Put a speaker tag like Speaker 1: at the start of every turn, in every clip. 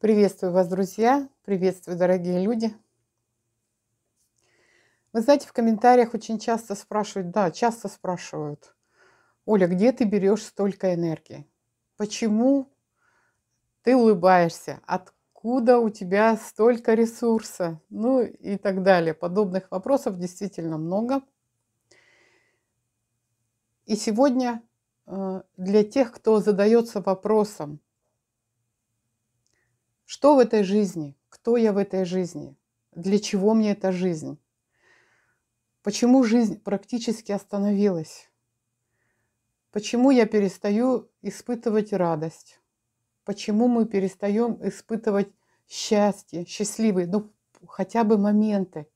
Speaker 1: Приветствую вас, друзья! Приветствую, дорогие люди! Вы знаете, в комментариях очень часто спрашивают, да, часто спрашивают, Оля, где ты берешь столько энергии? Почему ты улыбаешься? Откуда у тебя столько ресурса? Ну и так далее. Подобных вопросов действительно много. И сегодня э, для тех, кто задается вопросом, что в этой жизни? Кто я в этой жизни? Для чего мне эта жизнь? Почему жизнь практически остановилась? Почему я перестаю испытывать радость? Почему мы перестаем испытывать счастье, счастливые, ну хотя бы моменты?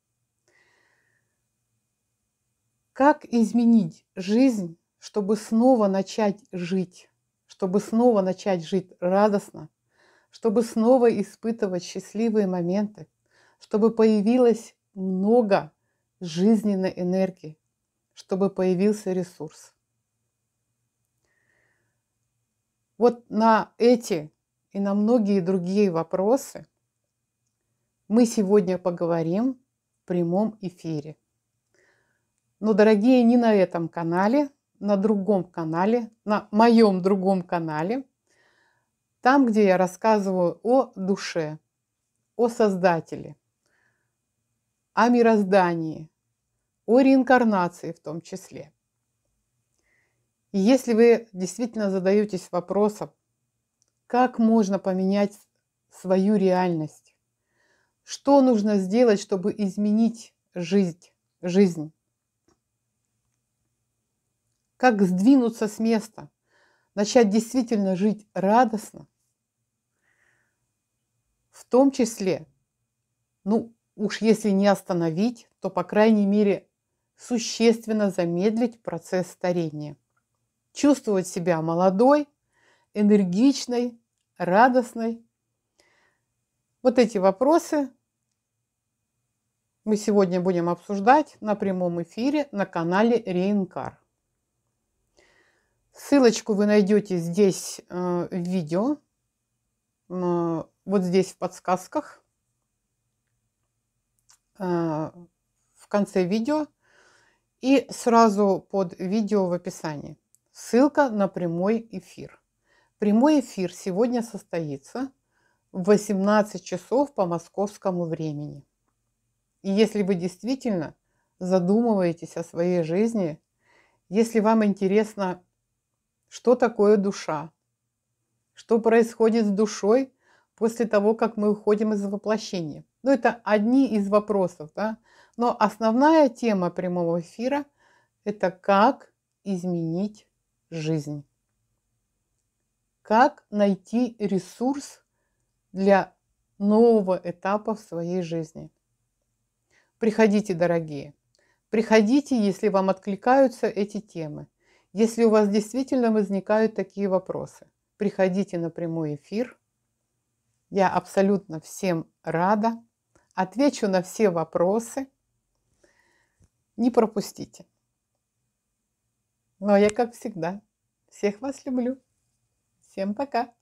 Speaker 1: Как изменить жизнь, чтобы снова начать жить, чтобы снова начать жить радостно, чтобы снова испытывать счастливые моменты, чтобы появилось много жизненной энергии, чтобы появился ресурс. Вот на эти и на многие другие вопросы мы сегодня поговорим в прямом эфире. Но, дорогие, не на этом канале, на другом канале, на моем другом канале – там, где я рассказываю о душе, о Создателе, о мироздании, о реинкарнации в том числе. И если вы действительно задаетесь вопросом, как можно поменять свою реальность, что нужно сделать, чтобы изменить жизнь, жизнь, как сдвинуться с места, начать действительно жить радостно, в том числе, ну уж если не остановить, то по крайней мере существенно замедлить процесс старения. Чувствовать себя молодой, энергичной, радостной. Вот эти вопросы мы сегодня будем обсуждать на прямом эфире на канале Реинкар. Ссылочку вы найдете здесь э, в видео, вот здесь в подсказках, э, в конце видео и сразу под видео в описании. Ссылка на прямой эфир. Прямой эфир сегодня состоится в 18 часов по московскому времени. И если вы действительно задумываетесь о своей жизни, если вам интересно, что такое душа, что происходит с душой – после того, как мы уходим из воплощения. Ну, это одни из вопросов, да. Но основная тема прямого эфира – это как изменить жизнь. Как найти ресурс для нового этапа в своей жизни. Приходите, дорогие. Приходите, если вам откликаются эти темы. Если у вас действительно возникают такие вопросы, приходите на прямой эфир – я абсолютно всем рада. Отвечу на все вопросы. Не пропустите. Ну а я, как всегда, всех вас люблю. Всем пока!